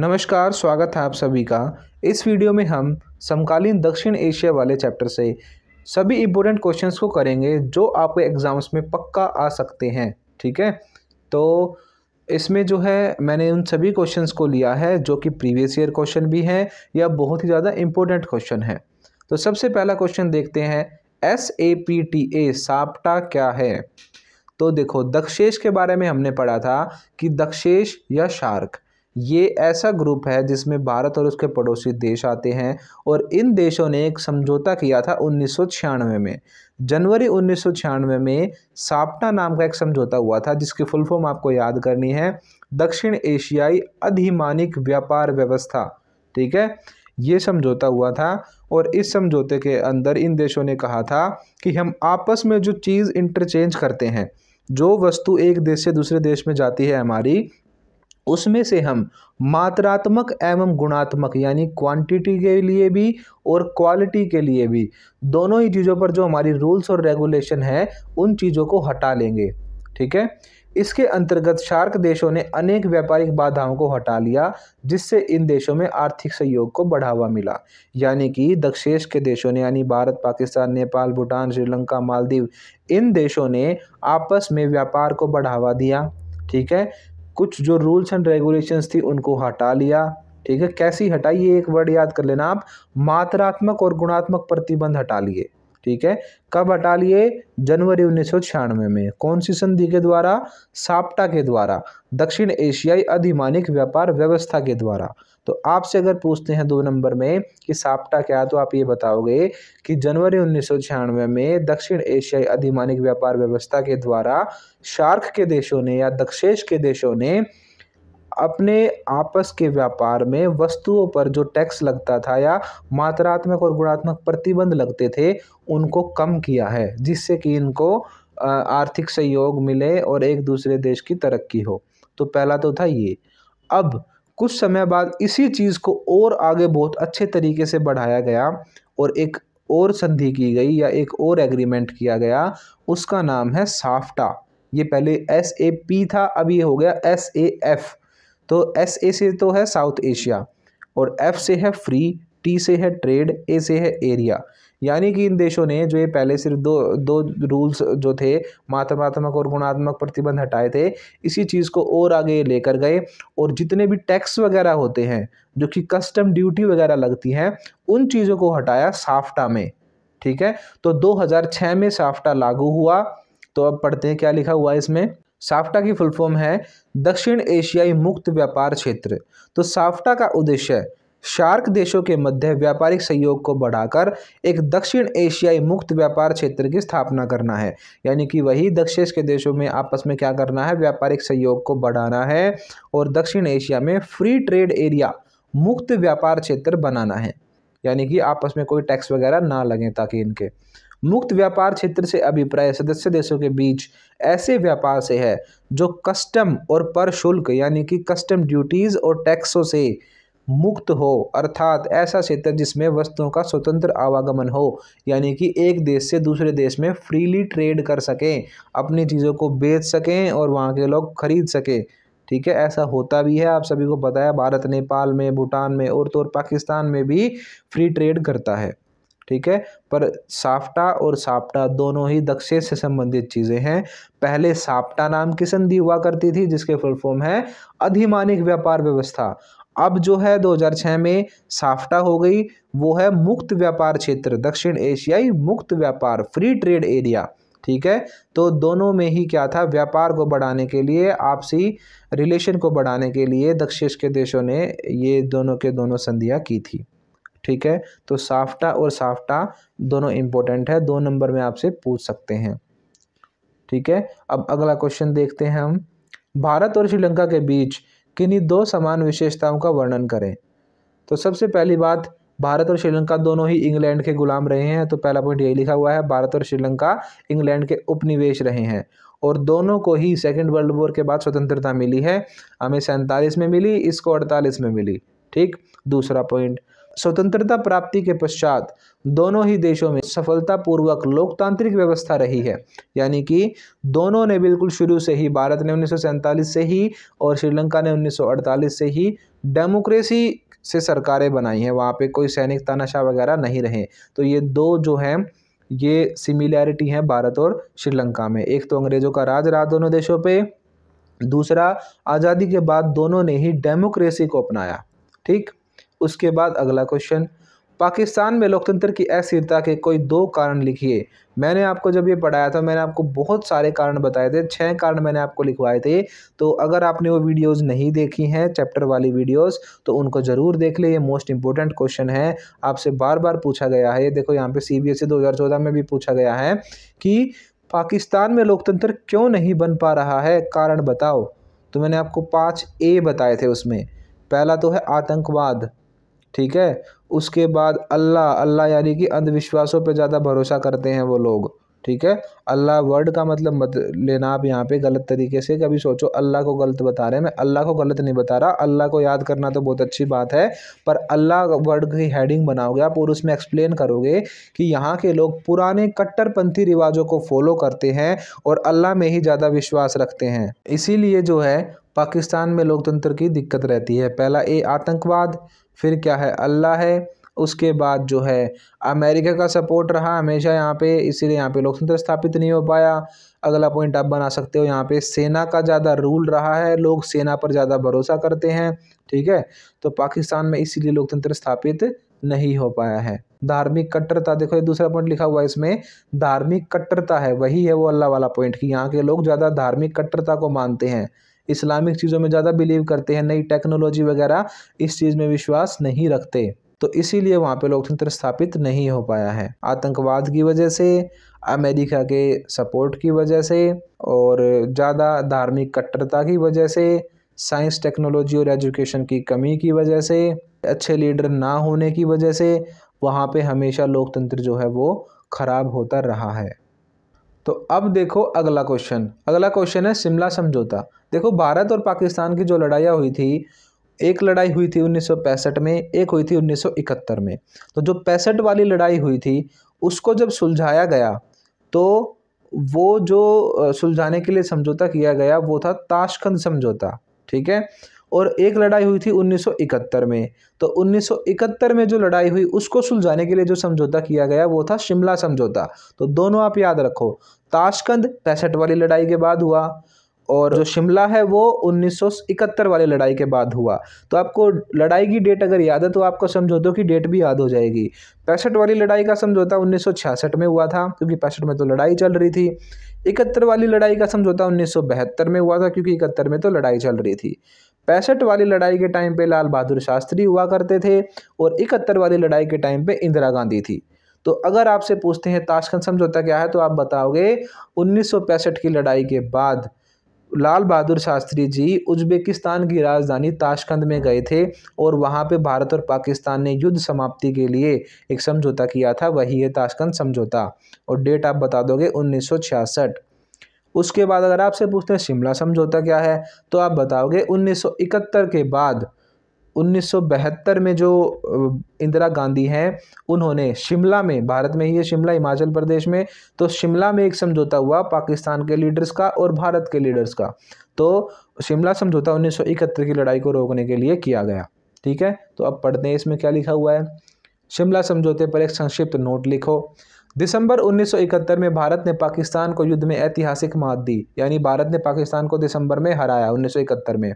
नमस्कार स्वागत है आप सभी का इस वीडियो में हम समकालीन दक्षिण एशिया वाले चैप्टर से सभी इम्पोर्टेंट क्वेश्चंस को करेंगे जो आपके एग्ज़ाम्स में पक्का आ सकते हैं ठीक है तो इसमें जो है मैंने उन सभी क्वेश्चंस को लिया है जो कि प्रीवियस ईयर क्वेश्चन भी हैं या बहुत ही ज़्यादा इम्पोर्टेंट क्वेश्चन है तो सबसे पहला क्वेश्चन देखते हैं S A P T A SAPTA क्या है तो देखो दक्षेश के बारे में हमने पढ़ा था कि दक्षेश या शार्क ये ऐसा ग्रुप है जिसमें भारत और उसके पड़ोसी देश आते हैं और इन देशों ने एक समझौता किया था उन्नीस में जनवरी उन्नीस में साप्टा नाम का एक समझौता हुआ था जिसकी फुल फॉर्म आपको याद करनी है दक्षिण एशियाई अधिमानिक व्यापार व्यवस्था ठीक है ये समझौता हुआ था और इस समझौते के अंदर इन देशों ने कहा था कि हम आपस में जो चीज़ इंटरचेंज करते हैं जो वस्तु एक देश से दूसरे देश में जाती है हमारी उसमें से हम मात्रात्मक एवं गुणात्मक यानी क्वांटिटी के लिए भी और क्वालिटी के लिए भी दोनों ही चीज़ों पर जो हमारी रूल्स और रेगुलेशन है उन चीज़ों को हटा लेंगे ठीक है इसके अंतर्गत शार्क देशों ने अनेक व्यापारिक बाधाओं को हटा लिया जिससे इन देशों में आर्थिक सहयोग को बढ़ावा मिला यानी कि दक्षेश के देशों ने यानी भारत पाकिस्तान नेपाल भूटान श्रीलंका मालदीव इन देशों ने आपस में व्यापार को बढ़ावा दिया ठीक है कुछ जो रूल्स एंड रेगुलेशंस थी उनको हटा लिया ठीक है कैसी हटाई ये एक वर्ड याद कर लेना आप मात्रात्मक और गुणात्मक प्रतिबंध हटा लिए ठीक है कब हटा लिए जनवरी उन्नीस में कौन सी संधि के द्वारा साप्टा के द्वारा दक्षिण एशियाई अधिमानिक व्यापार व्यवस्था के द्वारा तो आपसे अगर पूछते हैं दो नंबर में कि साप्टा क्या तो आप ये बताओगे कि जनवरी उन्नीस में दक्षिण एशियाई अधिमानिक व्यापार व्यवस्था के द्वारा शार्क के देशों ने या दक्षेश के देशों ने अपने आपस के व्यापार में वस्तुओं पर जो टैक्स लगता था या मात्रात्मक और गुणात्मक प्रतिबंध लगते थे उनको कम किया है जिससे कि इनको आर्थिक सहयोग मिले और एक दूसरे देश की तरक्की हो तो पहला तो था ये अब कुछ समय बाद इसी चीज़ को और आगे बहुत अच्छे तरीके से बढ़ाया गया और एक और संधि की गई या एक और एग्रीमेंट किया गया उसका नाम है साफ्टा ये पहले एस ए पी था अब ये हो गया एस ए एफ तो एस ए से तो है साउथ एशिया और एफ से है फ्री टी से है ट्रेड ए से है एरिया यानी कि इन देशों ने जो ये पहले सिर्फ दो दो रूल्स जो थे मात्रात्मक और गुणात्मक प्रतिबंध हटाए थे इसी चीज़ को और आगे लेकर गए और जितने भी टैक्स वगैरह होते हैं जो कि कस्टम ड्यूटी वगैरह लगती हैं उन चीज़ों को हटाया साफ्टा में ठीक है तो 2006 में साफ्टा लागू हुआ तो अब पढ़ते हैं क्या लिखा हुआ है इसमें साफ्टा की फुल फॉर्म है दक्षिण एशियाई मुक्त व्यापार क्षेत्र तो साफ्टा का उद्देश्य शार्क देशों के मध्य व्यापारिक सहयोग को बढ़ाकर एक दक्षिण एशियाई मुक्त व्यापार क्षेत्र की स्थापना करना है यानी कि वही दक्षिण के देशों में आपस में क्या करना है व्यापारिक सहयोग को बढ़ाना है और दक्षिण एशिया में फ्री ट्रेड एरिया मुक्त व्यापार क्षेत्र बनाना है यानी कि आपस में कोई टैक्स वगैरह ना लगें ताकि इनके मुक्त व्यापार क्षेत्र से अभिप्राय सदस्य देशों के बीच ऐसे व्यापार से है जो कस्टम और पर शुल्क यानी कि कस्टम ड्यूटीज़ और टैक्सों से मुक्त हो अर्थात ऐसा क्षेत्र जिसमें वस्तुओं का स्वतंत्र आवागमन हो यानी कि एक देश से दूसरे देश में फ्रीली ट्रेड कर सकें अपनी चीज़ों को बेच सकें और वहाँ के लोग खरीद सकें ठीक है ऐसा होता भी है आप सभी को पता है भारत नेपाल में भूटान में और तो और पाकिस्तान में भी फ्री ट्रेड करता है ठीक है पर साफ्टा और साप्टा दोनों ही दक्षिण से संबंधित चीज़ें हैं पहले साप्टा नाम की संधि हुआ करती थी जिसके फुल फॉर्म है अधिमानिक व्यापार व्यवस्था अब जो है 2006 में साफ्टा हो गई वो है मुक्त व्यापार क्षेत्र दक्षिण एशियाई मुक्त व्यापार फ्री ट्रेड एरिया ठीक है तो दोनों में ही क्या था व्यापार को बढ़ाने के लिए आपसी रिलेशन को बढ़ाने के लिए दक्षिण के देशों ने ये दोनों के दोनों संधियाँ की थी ठीक है तो साफ्टा और साफ्टा दोनों इम्पोर्टेंट है दो नंबर में आपसे पूछ सकते हैं ठीक है अब अगला क्वेश्चन देखते हैं हम भारत और श्रीलंका के बीच किन्हीं दो समान विशेषताओं का वर्णन करें तो सबसे पहली बात भारत और श्रीलंका दोनों ही इंग्लैंड के गुलाम रहे हैं तो पहला पॉइंट यही लिखा हुआ है भारत और श्रीलंका इंग्लैंड के उपनिवेश रहे हैं और दोनों को ही सेकेंड वर्ल्ड वॉर के बाद स्वतंत्रता मिली है हमें सैंतालीस में मिली इसको अड़तालीस में मिली ठीक दूसरा पॉइंट स्वतंत्रता प्राप्ति के पश्चात दोनों ही देशों में सफलतापूर्वक लोकतांत्रिक व्यवस्था रही है यानी कि दोनों ने बिल्कुल शुरू से ही भारत ने उन्नीस से ही और श्रीलंका ने उन्नीस से ही डेमोक्रेसी से सरकारें बनाई हैं वहाँ पे कोई सैनिक तानाशाह वगैरह नहीं रहे तो ये दो जो हैं ये सिमिलैरिटी हैं भारत और श्रीलंका में एक तो अंग्रेज़ों का राज रहा दोनों देशों पे दूसरा आज़ादी के बाद दोनों ने ही डेमोक्रेसी को अपनाया ठीक उसके बाद अगला क्वेश्चन पाकिस्तान में लोकतंत्र की अस्थिरता के कोई दो कारण लिखिए मैंने आपको जब ये पढ़ाया था मैंने आपको बहुत सारे कारण बताए थे छः कारण मैंने आपको लिखवाए थे तो अगर आपने वो वीडियोस नहीं देखी हैं चैप्टर वाली वीडियोस तो उनको ज़रूर देख ले ये मोस्ट इंपॉर्टेंट क्वेश्चन है आपसे बार बार पूछा गया है ये देखो यहाँ पे सी बी एस में भी पूछा गया है कि पाकिस्तान में लोकतंत्र क्यों नहीं बन पा रहा है कारण बताओ तो मैंने आपको पाँच ए बताए थे उसमें पहला तो है आतंकवाद ठीक है उसके बाद अल्लाह अल्लाह यानी कि अंधविश्वासों पे ज़्यादा भरोसा करते हैं वो लोग ठीक है अल्लाह वर्ड का मतलब मत लेना आप यहाँ पे गलत तरीके से कभी सोचो अल्लाह को गलत बता रहे हैं मैं अल्लाह को गलत नहीं बता रहा अल्लाह को याद करना तो बहुत अच्छी बात है पर अल्लाह वर्ड की हेडिंग बनाओगे आप और उसमें एक्सप्लेन करोगे कि यहाँ के लोग पुराने कट्टरपंथी रिवाजों को फॉलो करते हैं और अल्लाह में ही ज़्यादा विश्वास रखते हैं इसीलिए जो है पाकिस्तान में लोकतंत्र की दिक्कत रहती है पहला ए आतंकवाद फिर क्या है अल्लाह है उसके बाद जो है अमेरिका का सपोर्ट रहा हमेशा यहाँ पे इसीलिए यहाँ पे लोकतंत्र स्थापित नहीं हो पाया अगला पॉइंट आप बना सकते हो यहाँ पे सेना का ज़्यादा रूल रहा है लोग सेना पर ज़्यादा भरोसा करते हैं ठीक है तो पाकिस्तान में इसीलिए लोकतंत्र स्थापित नहीं हो पाया है धार्मिक कट्टरता देखो ये दूसरा पॉइंट लिखा हुआ है इसमें धार्मिक कट्टरता है वही है वो अल्लाह वाला पॉइंट कि यहाँ के लोग ज़्यादा धार्मिक कट्टरता को मानते हैं इस्लामिक चीज़ों में ज़्यादा बिलीव करते हैं नई टेक्नोलॉजी वगैरह इस चीज़ में विश्वास नहीं रखते तो इसीलिए वहाँ पे लोकतंत्र स्थापित नहीं हो पाया है आतंकवाद की वजह से अमेरिका के सपोर्ट की वजह से और ज़्यादा धार्मिक कट्टरता की वजह से साइंस टेक्नोलॉजी और एजुकेशन की कमी की वजह से अच्छे लीडर ना होने की वजह से वहाँ पे हमेशा लोकतंत्र जो है वो ख़राब होता रहा है तो अब देखो अगला क्वेश्चन अगला क्वेश्चन है शिमला समझौता देखो भारत और पाकिस्तान की जो लड़ाइयाँ हुई थी एक लड़ाई हुई थी उन्नीस में एक हुई थी उन्नीस में तो जो पैंसठ वाली लड़ाई हुई थी उसको जब सुलझाया गया तो वो जो सुलझाने के लिए समझौता किया गया वो था ताशकंद समझौता ठीक है और एक लड़ाई हुई थी 1971 में तो 1971 में जो लड़ाई हुई उसको सुलझाने के लिए जो समझौता किया गया वो था शिमला समझौता तो दोनों आप याद रखो ताशकंद पैंसठ वाली लड़ाई के बाद हुआ और जो शिमला है वो 1971 वाली लड़ाई के बाद हुआ तो आपको लड़ाई की डेट अगर याद है तो आपको समझौतों की डेट भी याद हो जाएगी पैंसठ वाली लड़ाई का समझौता 1966 में हुआ था क्योंकि पैंसठ में तो लड़ाई चल रही थी इकहत्तर वाली लड़ाई का समझौता उन्नीस में हुआ था क्योंकि इकहत्तर में तो लड़ाई चल रही थी पैंसठ वाली लड़ाई के टाइम पे लाल बहादुर शास्त्री हुआ करते थे और इकहत्तर वाली लड़ाई के टाइम पे इंदिरा गांधी थी तो अगर आपसे पूछते हैं ताशकंद समझौता क्या है तो आप बताओगे उन्नीस की लड़ाई के बाद लाल बहादुर शास्त्री जी उज्बेकिस्तान की राजधानी ताशकंद में गए थे और वहाँ पे भारत और पाकिस्तान ने युद्ध समाप्ति के लिए एक समझौता किया था वही है ताशकंद समझौता और डेट आप बता दोगे 1966 उसके बाद अगर आपसे पूछते हैं शिमला समझौता क्या है तो आप बताओगे 1971 के बाद 1972 में जो इंदिरा गांधी हैं उन्होंने शिमला में भारत में ही है शिमला हिमाचल प्रदेश में तो शिमला में एक समझौता हुआ पाकिस्तान के लीडर्स का और भारत के लीडर्स का तो शिमला समझौता 1971 की लड़ाई को रोकने के लिए किया गया ठीक है तो अब पढ़ते हैं इसमें क्या लिखा हुआ है शिमला समझौते पर एक संक्षिप्त नोट लिखो दिसंबर 1971 में भारत ने पाकिस्तान को युद्ध में ऐतिहासिक मात दी यानी भारत ने पाकिस्तान को दिसंबर में हराया 1971 में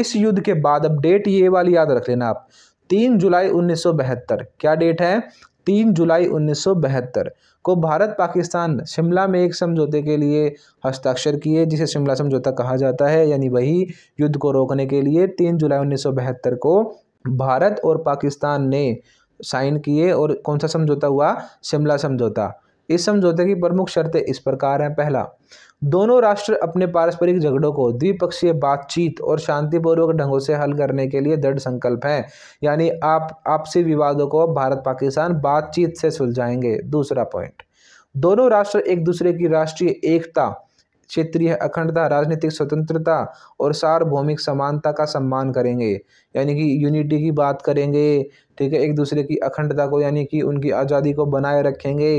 इस युद्ध के बाद अब डेट ये वाली याद रख लेना आप तीन जुलाई उन्नीस क्या डेट है तीन जुलाई उन्नीस को भारत पाकिस्तान शिमला में एक समझौते के लिए हस्ताक्षर किए जिसे शिमला समझौता कहा जाता है यानी वही युद्ध को रोकने के लिए तीन जुलाई उन्नीस को भारत और पाकिस्तान ने साइन किए और कौन सा समझौता हुआ शिमला समझौता इस समझौते की प्रमुख शर्तें इस प्रकार हैं पहला दोनों राष्ट्र अपने पारस्परिक झगड़ों को द्विपक्षीय बातचीत और शांतिपूर्वक ढंगों से हल करने के लिए दृढ़ संकल्प हैं यानी आप आपसी विवादों को भारत पाकिस्तान बातचीत से सुलझाएंगे दूसरा पॉइंट दोनों राष्ट्र एक दूसरे की राष्ट्रीय एकता क्षेत्रीय अखंडता राजनीतिक स्वतंत्रता और सार्वभौमिक समानता का सम्मान करेंगे यानी कि यूनिटी की बात करेंगे ठीक है एक दूसरे की अखंडता को यानी कि उनकी आज़ादी को बनाए रखेंगे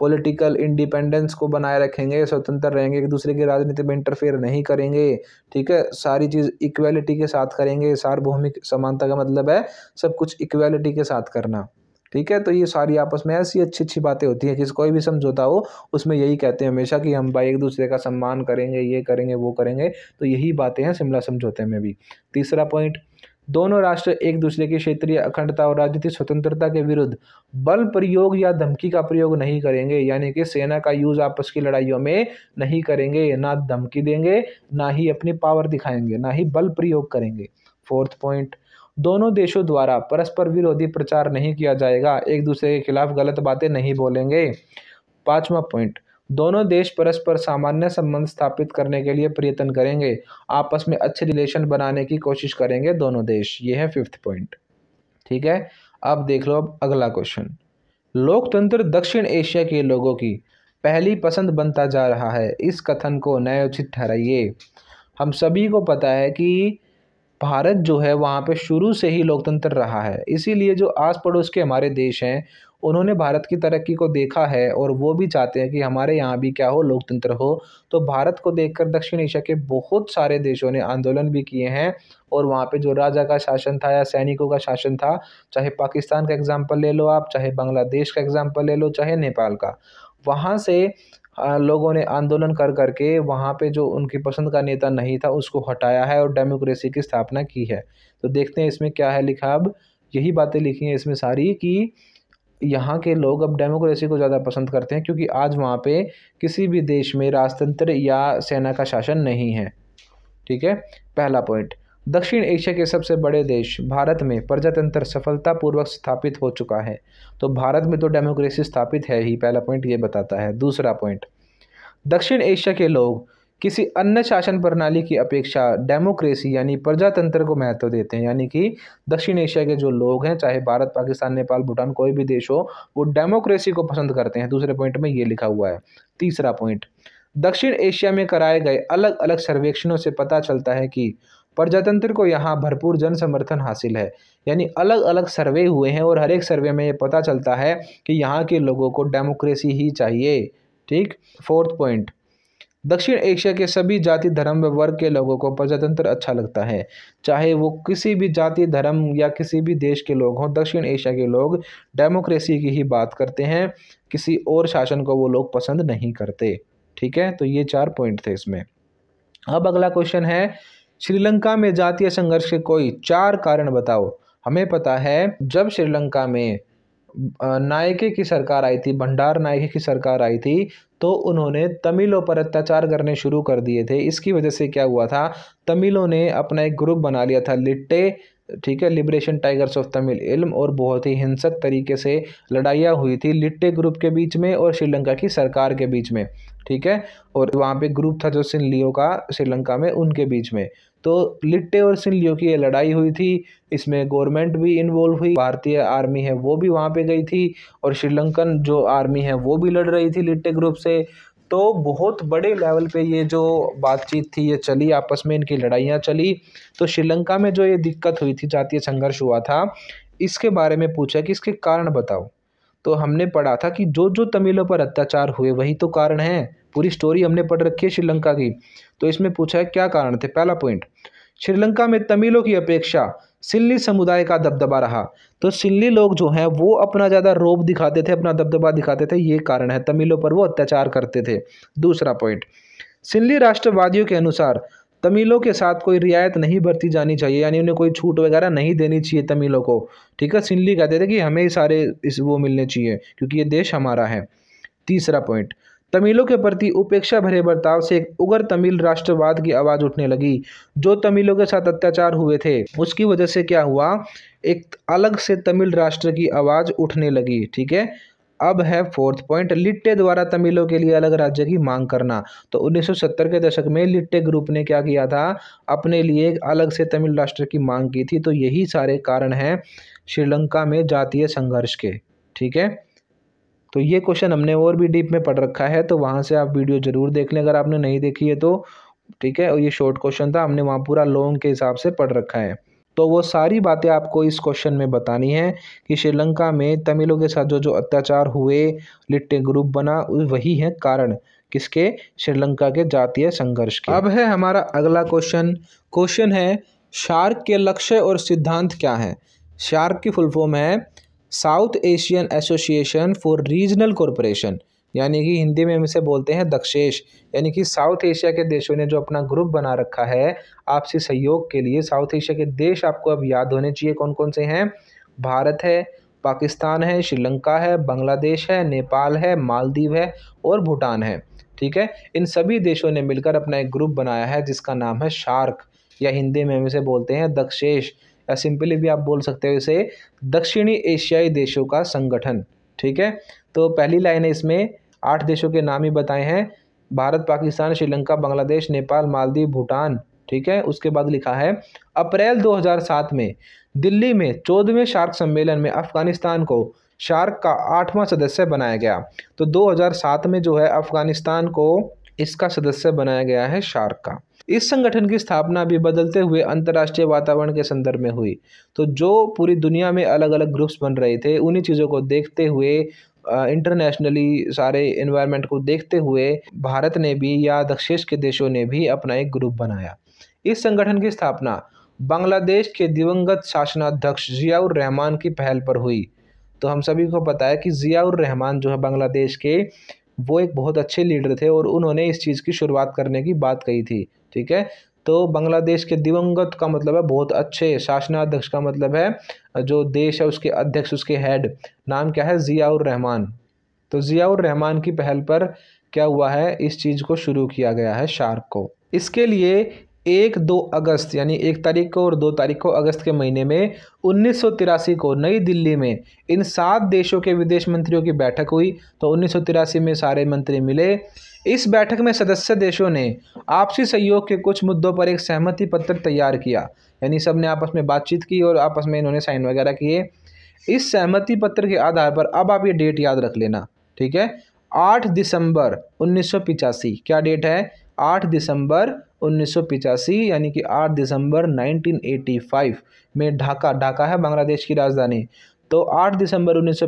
पॉलिटिकल इंडिपेंडेंस को बनाए रखेंगे स्वतंत्र रहेंगे एक दूसरे की राजनीति में इंटरफेयर नहीं करेंगे ठीक है सारी चीज़ इक्वेलिटी के साथ करेंगे सार्वभौमिक समानता का मतलब है सब कुछ इक्वेलिटी के साथ करना ठीक है तो ये सारी आपस में ऐसी अच्छी अच्छी बातें होती है कि कोई भी समझौता हो उसमें यही कहते हैं हमेशा कि हम भाई एक दूसरे का सम्मान करेंगे ये करेंगे वो करेंगे तो यही बातें हैं शिमला समझौते में भी तीसरा पॉइंट दोनों राष्ट्र एक दूसरे की क्षेत्रीय अखंडता और राजनीतिक स्वतंत्रता के विरुद्ध बल प्रयोग या धमकी का प्रयोग नहीं करेंगे यानी कि सेना का यूज आपस की लड़ाइयों में नहीं करेंगे ना धमकी देंगे ना ही अपनी पावर दिखाएंगे ना ही बल प्रयोग करेंगे फोर्थ पॉइंट दोनों देशों द्वारा परस्पर विरोधी प्रचार नहीं किया जाएगा एक दूसरे के खिलाफ गलत बातें नहीं बोलेंगे पांचवा पॉइंट दोनों देश परस्पर सामान्य संबंध स्थापित करने के लिए प्रयत्न करेंगे आपस में अच्छे रिलेशन बनाने की कोशिश करेंगे दोनों देश ये है फिफ्थ पॉइंट ठीक है अब देख लो अब अगला क्वेश्चन लोकतंत्र दक्षिण एशिया के लोगों की पहली पसंद बनता जा रहा है इस कथन को न्यायोचित ठहराइए हम सभी को पता है कि भारत जो है वहाँ पे शुरू से ही लोकतंत्र रहा है इसीलिए जो आस पड़ोस के हमारे देश हैं उन्होंने भारत की तरक्की को देखा है और वो भी चाहते हैं कि हमारे यहाँ भी क्या हो लोकतंत्र हो तो भारत को देखकर दक्षिण एशिया के बहुत सारे देशों ने आंदोलन भी किए हैं और वहाँ पे जो राजा का शासन था या सैनिकों का शासन था चाहे पाकिस्तान का एग्ज़ाम्पल ले लो आप चाहे बांग्लादेश का एग्ज़ाम्पल ले लो चाहे नेपाल का वहाँ से लोगों ने आंदोलन कर करके वहाँ पे जो उनकी पसंद का नेता नहीं था उसको हटाया है और डेमोक्रेसी की स्थापना की है तो देखते हैं इसमें क्या है लिखा अब यही बातें लिखी हैं इसमें सारी कि यहाँ के लोग अब डेमोक्रेसी को ज़्यादा पसंद करते हैं क्योंकि आज वहाँ पे किसी भी देश में राजतंत्र या सेना का शासन नहीं है ठीक है पहला पॉइंट दक्षिण एशिया के सबसे बड़े देश भारत में प्रजातंत्र सफलतापूर्वक स्थापित हो चुका है तो भारत में तो डेमोक्रेसी स्थापित है ही पहला पॉइंट ये बताता है दूसरा पॉइंट दक्षिण एशिया के लोग किसी अन्य शासन प्रणाली की अपेक्षा डेमोक्रेसी यानी प्रजातंत्र को महत्व देते हैं यानी कि दक्षिण एशिया के जो लोग हैं चाहे भारत पाकिस्तान नेपाल भूटान कोई भी देश हो वो डेमोक्रेसी को पसंद करते हैं दूसरे पॉइंट में ये लिखा हुआ है तीसरा पॉइंट दक्षिण एशिया में कराए गए अलग अलग सर्वेक्षणों से पता चलता है कि प्रजातंत्र को यहाँ भरपूर जन समर्थन हासिल है यानी अलग अलग सर्वे हुए हैं और हर एक सर्वे में ये पता चलता है कि यहाँ के लोगों को डेमोक्रेसी ही चाहिए ठीक फोर्थ पॉइंट दक्षिण एशिया के सभी जाति धर्म व वर्ग के लोगों को प्रजातंत्र अच्छा लगता है चाहे वो किसी भी जाति धर्म या किसी भी देश के लोग हों दक्षिण एशिया के लोग डेमोक्रेसी की ही बात करते हैं किसी और शासन को वो लोग पसंद नहीं करते ठीक है तो ये चार पॉइंट थे इसमें अब अगला क्वेश्चन है श्रीलंका में जातीय संघर्ष के कोई चार कारण बताओ हमें पता है जब श्रीलंका में नायके की सरकार आई थी भंडार नायके की सरकार आई थी तो उन्होंने तमिलों पर अत्याचार करने शुरू कर दिए थे इसकी वजह से क्या हुआ था तमिलों ने अपना एक ग्रुप बना लिया था लिट्टे ठीक है लिबरेशन टाइगर्स ऑफ तमिल इल्म और बहुत ही हिंसक तरीके से लड़ाइयाँ हुई थी लिट्टे ग्रुप के बीच में और श्रीलंका की सरकार के बीच में ठीक है और वहाँ पे ग्रुप था जो सिंह लियो का श्रीलंका में उनके बीच में तो लिट्टे और सिंलियो की ये लड़ाई हुई थी इसमें गवर्नमेंट भी इन्वॉल्व हुई भारतीय आर्मी है वो भी वहाँ पे गई थी और श्रीलंकन जो आर्मी है वो भी लड़ रही थी लिट्टे ग्रुप से तो बहुत बड़े लेवल पे ये जो बातचीत थी ये चली आपस में इनकी लड़ाइयाँ चली तो श्रीलंका में जो ये दिक्कत हुई थी जातीय संघर्ष हुआ था इसके बारे में पूछा कि इसके कारण बताओ तो हमने पढ़ा था कि जो जो तमिलों पर अत्याचार हुए वही तो कारण है पूरी स्टोरी हमने पढ़ रखी है श्रीलंका की तो इसमें पूछा है क्या कारण थे पहला पॉइंट श्रीलंका में तमिलों की अपेक्षा सिल्ली समुदाय का दबदबा रहा तो सिल्ली लोग जो हैं वो अपना ज़्यादा रोब दिखाते थे अपना दबदबा दिखाते थे ये कारण है तमिलों पर वो अत्याचार करते थे दूसरा पॉइंट सिल्ली राष्ट्रवादियों के अनुसार तमिलों के साथ कोई रियायत नहीं बरती जानी चाहिए यानी उन्हें कोई छूट वगैरह नहीं देनी चाहिए तमिलों को ठीक है सिंधली कहते थे कि हमें सारे इस वो मिलने चाहिए क्योंकि ये देश हमारा है तीसरा पॉइंट तमिलों के प्रति उपेक्षा भरे बर्ताव से एक उग्र तमिल राष्ट्रवाद की आवाज़ उठने लगी जो तमिलों के साथ अत्याचार हुए थे उसकी वजह से क्या हुआ एक अलग से तमिल राष्ट्र की आवाज़ उठने लगी ठीक है अब है फोर्थ पॉइंट लिट्टे द्वारा तमिलों के लिए अलग राज्य की मांग करना तो 1970 के दशक में लिट्टे ग्रुप ने क्या किया था अपने लिए अलग से तमिल राष्ट्र की मांग की थी तो यही सारे कारण हैं श्रीलंका में जातीय संघर्ष के ठीक है तो ये क्वेश्चन हमने और भी डीप में पढ़ रखा है तो वहाँ से आप वीडियो ज़रूर देख लें अगर आपने नहीं देखी है तो ठीक है और ये शॉर्ट क्वेश्चन था हमने वहाँ पूरा लॉन्ग के हिसाब से पढ़ रखा है तो वो सारी बातें आपको इस क्वेश्चन में बतानी है कि श्रीलंका में तमिलों के साथ जो जो अत्याचार हुए लिट्टे ग्रुप बना वही है कारण किसके श्रीलंका के जातीय संघर्ष के अब है हमारा अगला क्वेश्चन क्वेश्चन है शार्क के लक्ष्य और सिद्धांत क्या है शार्क की फुल फॉर्म है South Asian Association for Regional corporation यानी कि हिंदी में हम इसे बोलते हैं दक्षेश यानी कि साउथ एशिया के देशों ने जो अपना ग्रुप बना रखा है आपसी सहयोग के लिए साउथ एशिया के देश आपको अब याद होने चाहिए कौन कौन से हैं भारत है पाकिस्तान है श्रीलंका है बांग्लादेश है नेपाल है मालदीव है और भूटान है ठीक है इन सभी देशों ने मिलकर अपना एक ग्रुप बनाया है जिसका नाम है शार्क या हिंदी में हम इसे बोलते हैं दक्षेश या सिंपली भी आप बोल सकते हो इसे दक्षिणी एशियाई देशों का संगठन ठीक है तो पहली लाइन है इसमें आठ देशों के नाम ही बताए हैं भारत पाकिस्तान श्रीलंका बांग्लादेश नेपाल मालदीव भूटान ठीक है उसके बाद लिखा है अप्रैल 2007 में दिल्ली में चौदहवें शार्क सम्मेलन में अफगानिस्तान को शार्क का आठवां सदस्य बनाया गया तो 2007 में जो है अफगानिस्तान को इसका सदस्य बनाया गया है शार्क का इस संगठन की स्थापना भी बदलते हुए अंतर्राष्ट्रीय वातावरण के संदर्भ में हुई तो जो पूरी दुनिया में अलग अलग ग्रुप्स बन रहे थे उन्हीं चीज़ों को देखते हुए इंटरनेशनली सारे इन्वायरमेंट को देखते हुए भारत ने भी या दक्षिण के देशों ने भी अपना एक ग्रुप बनाया इस संगठन की स्थापना बांग्लादेश के दिवंगत शासनाध्यक्ष जियाउर रहमान की पहल पर हुई तो हम सभी को पता है कि जियाउर रहमान जो है बांग्लादेश के वो एक बहुत अच्छे लीडर थे और उन्होंने इस चीज़ की शुरुआत करने की बात कही थी ठीक है तो बांग्लादेश के दिवंगत का मतलब है बहुत अच्छे शासनाध्यक्ष का मतलब है जो देश है उसके अध्यक्ष उसके हेड नाम क्या है ज़ियाउर रहमान तो ज़ियाउर रहमान की पहल पर क्या हुआ है इस चीज़ को शुरू किया गया है शार्क को इसके लिए एक दो अगस्त यानी एक तारीख को और दो तारीख को अगस्त के महीने में उन्नीस को नई दिल्ली में इन सात देशों के विदेश मंत्रियों की बैठक हुई तो उन्नीस में सारे मंत्री मिले इस बैठक में सदस्य देशों ने आपसी सहयोग के कुछ मुद्दों पर एक सहमति पत्र तैयार किया यानी सब ने आपस में बातचीत की और आपस में इन्होंने साइन वगैरह किए इस सहमति पत्र के आधार पर अब आप ये डेट याद रख लेना ठीक है आठ दिसंबर उन्नीस क्या डेट है आठ दिसंबर उन्नीस यानी कि आठ दिसंबर 1985 में ढाका ढाका है बांग्लादेश की राजधानी तो 8 दिसंबर उन्नीस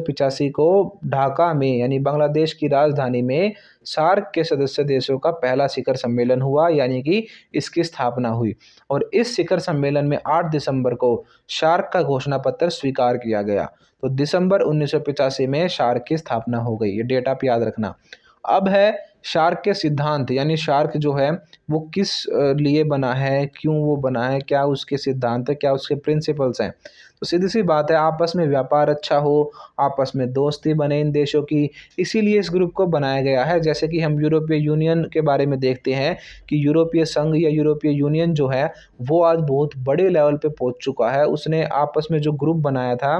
को ढाका में यानी बांग्लादेश की राजधानी में सार्क के सदस्य देशों का पहला शिखर सम्मेलन हुआ यानी कि इसकी स्थापना हुई और इस शिखर सम्मेलन में 8 दिसंबर को शार्क का घोषणा पत्र स्वीकार किया गया तो दिसंबर उन्नीस में शार्क की स्थापना हो गई ये डेट आप याद रखना अब है शार्क के सिद्धांत यानी शार्क जो है वो किस लिए बना है क्यों वो बना है क्या उसके सिद्धांत है क्या उसके प्रिंसिपल्स हैं तो सीधी सी बात है आपस में व्यापार अच्छा हो आपस में दोस्ती बने इन देशों की इसीलिए इस ग्रुप को बनाया गया है जैसे कि हम यूरोपीय यूनियन के बारे में देखते हैं कि यूरोपीय संघ या यूरोपीय यूनियन जो है वो आज बहुत बड़े लेवल पर पहुँच चुका है उसने आपस में जो ग्रुप बनाया था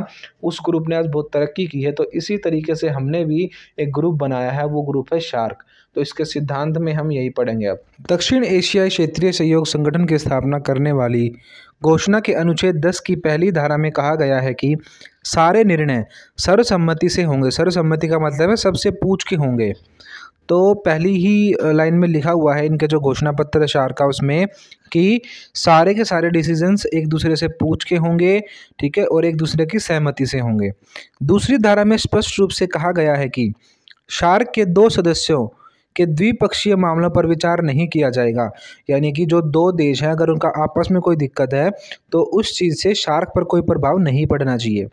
उस ग्रुप ने आज बहुत तरक्की की है तो इसी तरीके से हमने भी एक ग्रुप बनाया है वो ग्रुप है शार्क तो इसके सिद्धांत में हम यही पढ़ेंगे अब दक्षिण एशियाई क्षेत्रीय सहयोग संगठन की स्थापना करने वाली घोषणा के अनुच्छेद दस की पहली धारा में कहा गया है कि सारे निर्णय सर्वसम्मति से होंगे सर्वसम्मति का मतलब है सबसे पूछ के होंगे तो पहली ही लाइन में लिखा हुआ है इनके जो घोषणा पत्र है शार का उसमें कि सारे के सारे डिसीजंस एक दूसरे से पूछ के होंगे ठीक है और एक दूसरे की सहमति से होंगे दूसरी धारा में स्पष्ट रूप से कहा गया है कि शार्क के दो सदस्यों कि द्विपक्षीय मामलों पर विचार नहीं किया जाएगा यानी कि जो दो देश हैं अगर उनका आपस में कोई दिक्कत है तो उस चीज़ से शार्क पर कोई प्रभाव नहीं पड़ना चाहिए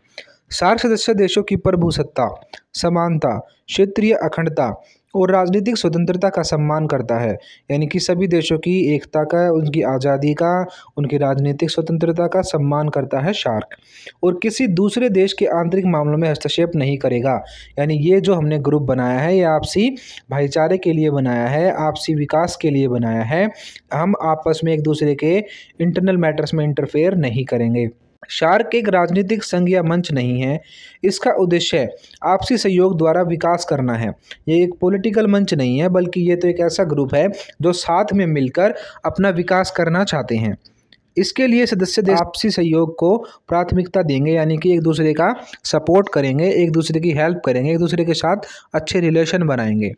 सार्क सदस्य देशों की प्रभुसत्ता समानता क्षेत्रीय अखंडता और राजनीतिक स्वतंत्रता का सम्मान करता है यानी कि सभी देशों की एकता का उनकी आज़ादी का उनकी राजनीतिक स्वतंत्रता का सम्मान करता है शार्क और किसी दूसरे देश के आंतरिक मामलों में हस्तक्षेप नहीं करेगा यानी ये जो हमने ग्रुप बनाया है ये आपसी भाईचारे के लिए बनाया है आपसी विकास के लिए बनाया है हम आपस में एक दूसरे के इंटरनल मैटर्स में इंटरफेयर नहीं करेंगे शार्क एक राजनीतिक संघ या मंच नहीं है इसका उद्देश्य आपसी सहयोग द्वारा विकास करना है ये एक पॉलिटिकल मंच नहीं है बल्कि ये तो एक ऐसा ग्रुप है जो साथ में मिलकर अपना विकास करना चाहते हैं इसके लिए सदस्य देश आपसी सहयोग को प्राथमिकता देंगे यानी कि एक दूसरे का सपोर्ट करेंगे एक दूसरे की हेल्प करेंगे एक दूसरे के साथ अच्छे रिलेशन बनाएंगे